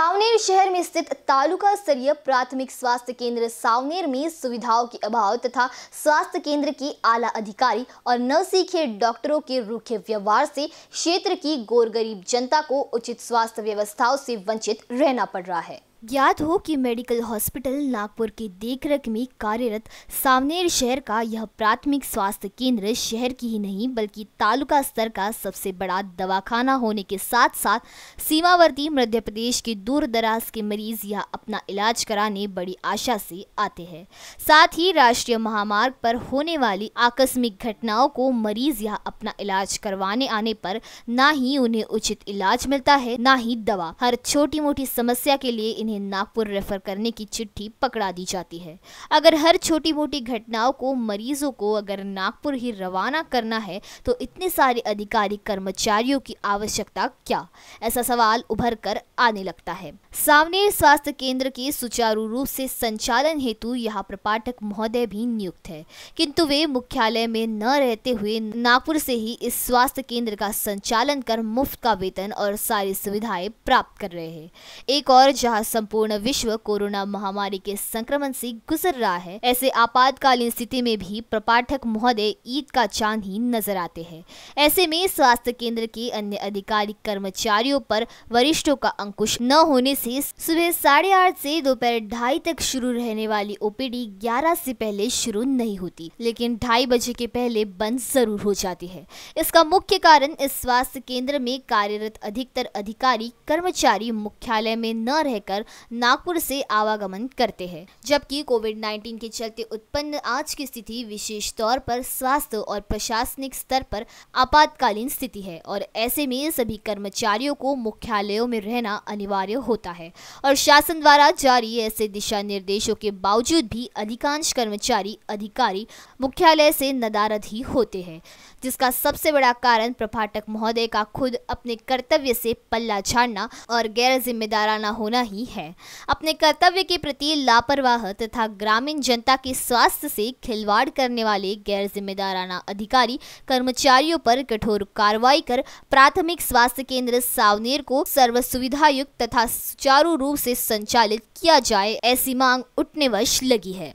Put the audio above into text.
सावनेर शहर में स्थित तालुका स्तरीय प्राथमिक स्वास्थ्य केंद्र सावनेर में सुविधाओं के अभाव तथा स्वास्थ्य केंद्र के आला अधिकारी और नवसीखे डॉक्टरों के रूखे व्यवहार से क्षेत्र की गोर गरीब जनता को उचित स्वास्थ्य व्यवस्थाओं से वंचित रहना पड़ रहा है ज्ञात हो कि मेडिकल हॉस्पिटल नागपुर की देखरेख में कार्यरत सावनेर शहर का यह प्राथमिक स्वास्थ्य केंद्र शहर की ही नहीं बल्कि तालुका स्तर का सबसे बड़ा दवाखाना होने के साथ साथ सीमावर्ती मध्य प्रदेश के दूर दराज के मरीज यह अपना इलाज कराने बड़ी आशा से आते हैं साथ ही राष्ट्रीय महामार्ग पर होने वाली आकस्मिक घटनाओं को मरीज यह अपना इलाज करवाने आने पर न ही उन्हें उचित इलाज मिलता है न ही दवा हर छोटी मोटी समस्या के लिए इन्हें उन्हें नागपुर रेफर करने की चिट्ठी पकड़ा दी जाती है अगर हर छोटी मोटी घटनाओं को मरीजों को अगर नागपुर ही रवाना करना है तो इतने सारे अधिकारी कर्मचारियों की आवश्यकता क्या ऐसा सवाल उभर कर आने लगता है सामने स्वास्थ्य केंद्र के सुचारू रूप से संचालन हेतु यहाँ प्रपाठक महोदय भी नियुक्त है किंतु वे मुख्यालय में न रहते हुए नागपुर से ही इस स्वास्थ्य केंद्र का संचालन कर मुफ्त का वेतन और सारी सुविधाएं प्राप्त कर रहे हैं एक और जहाँ संपूर्ण विश्व कोरोना महामारी के संक्रमण से गुजर रहा है ऐसे आपातकालीन स्थिति में भी प्रपाठक महोदय ईद का चांद ही नजर आते हैं ऐसे में स्वास्थ्य केंद्र के अन्य अधिकारी कर्मचारियों पर वरिष्ठों का अंकुश न होने से सुबह साढ़े आठ से दोपहर ढाई तक शुरू रहने वाली ओपीडी ग्यारह से पहले शुरू नहीं होती लेकिन ढाई बजे के पहले बंद जरूर हो जाती है इसका मुख्य कारण इस स्वास्थ्य केंद्र में कार्यरत अधिकतर अधिकारी कर्मचारी मुख्यालय में न रहकर नागपुर से आवागमन करते हैं जबकि कोविड 19 के चलते उत्पन्न आज की स्थिति विशेष तौर पर स्वास्थ्य और प्रशासनिक स्तर पर आपातकालीन स्थिति है और ऐसे में सभी कर्मचारियों को मुख्यालयों में रहना अनिवार्य होता है और शासन द्वारा जारी ऐसे दिशा निर्देशों के बावजूद भी अधिकांश कर्मचारी अधिकारी मुख्यालय से नदारद ही होते हैं जिसका सबसे बड़ा कारण प्रभाटक महोदय का खुद अपने कर्तव्य से पल्ला झाड़ना और गैर जिम्मेदाराना होना ही है है अपने कर्तव्य के प्रति लापरवाह तथा ग्रामीण जनता के स्वास्थ्य से खिलवाड़ करने वाले गैर जिम्मेदाराना अधिकारी कर्मचारियों पर कठोर कार्रवाई कर प्राथमिक स्वास्थ्य केंद्र सावनेर को सर्व सुविधा युक्त तथा सुचारू रूप से संचालित किया जाए ऐसी मांग उठने वश लगी है